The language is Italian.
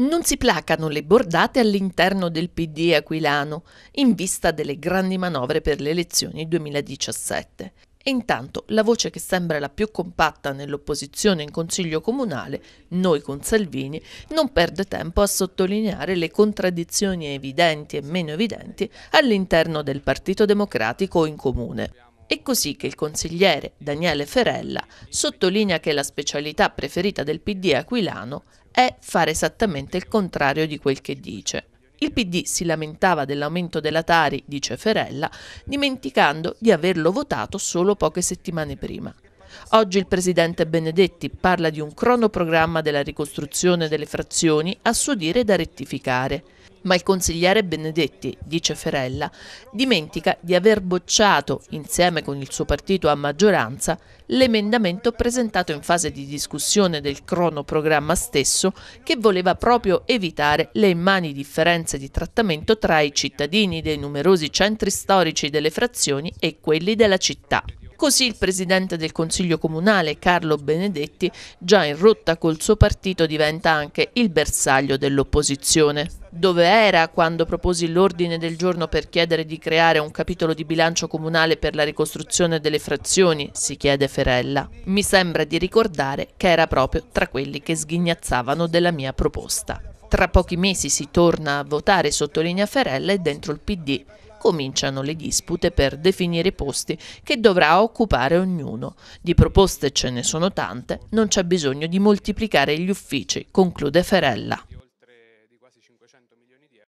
Non si placano le bordate all'interno del PD aquilano in vista delle grandi manovre per le elezioni 2017. E intanto la voce che sembra la più compatta nell'opposizione in Consiglio Comunale, noi con Salvini, non perde tempo a sottolineare le contraddizioni evidenti e meno evidenti all'interno del Partito Democratico in Comune. È così che il consigliere Daniele Ferella sottolinea che la specialità preferita del PD aquilano è fare esattamente il contrario di quel che dice. Il PD si lamentava dell'aumento della Tari, dice Ferella, dimenticando di averlo votato solo poche settimane prima. Oggi il presidente Benedetti parla di un cronoprogramma della ricostruzione delle frazioni, a suo dire da rettificare. Ma il consigliere Benedetti, dice Ferella, dimentica di aver bocciato, insieme con il suo partito a maggioranza, l'emendamento presentato in fase di discussione del cronoprogramma stesso che voleva proprio evitare le immani differenze di trattamento tra i cittadini dei numerosi centri storici delle frazioni e quelli della città. Così il presidente del Consiglio Comunale Carlo Benedetti, già in rotta col suo partito, diventa anche il bersaglio dell'opposizione. Dove era quando proposi l'ordine del giorno per chiedere di creare un capitolo di bilancio comunale per la ricostruzione delle frazioni? si chiede Ferella. Mi sembra di ricordare che era proprio tra quelli che sghignazzavano della mia proposta. Tra pochi mesi si torna a votare, sottolinea Ferella, e dentro il PD cominciano le dispute per definire i posti che dovrà occupare ognuno. Di proposte ce ne sono tante, non c'è bisogno di moltiplicare gli uffici, conclude Ferella.